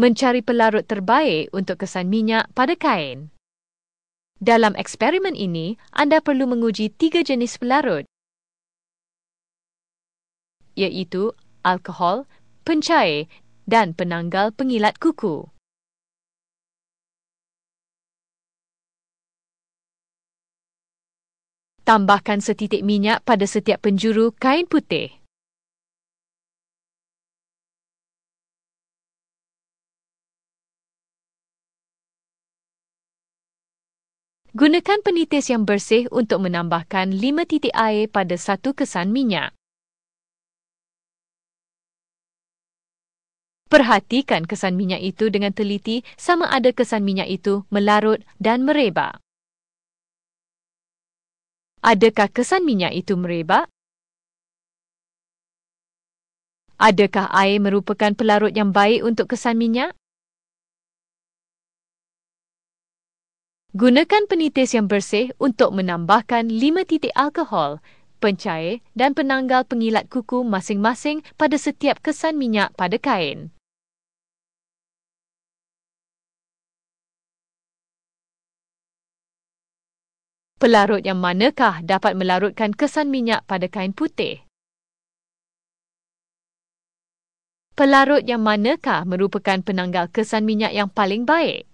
mencari pelarut terbaik untuk kesan minyak pada kain. Dalam eksperimen ini, anda perlu menguji tiga jenis pelarut iaitu alkohol, pencair dan penanggal pengilat kuku. Tambahkan setitik minyak pada setiap penjuru kain putih. Gunakan penitis yang bersih untuk menambahkan 5 titik air pada satu kesan minyak. Perhatikan kesan minyak itu dengan teliti sama ada kesan minyak itu melarut dan merebak. Adakah kesan minyak itu merebak? Adakah air merupakan pelarut yang baik untuk kesan minyak? Gunakan penitis yang bersih untuk menambahkan 5 titik alkohol, pencair dan penanggal pengilat kuku masing-masing pada setiap kesan minyak pada kain. Pelarut yang manakah dapat melarutkan kesan minyak pada kain putih? Pelarut yang manakah merupakan penanggal kesan minyak yang paling baik?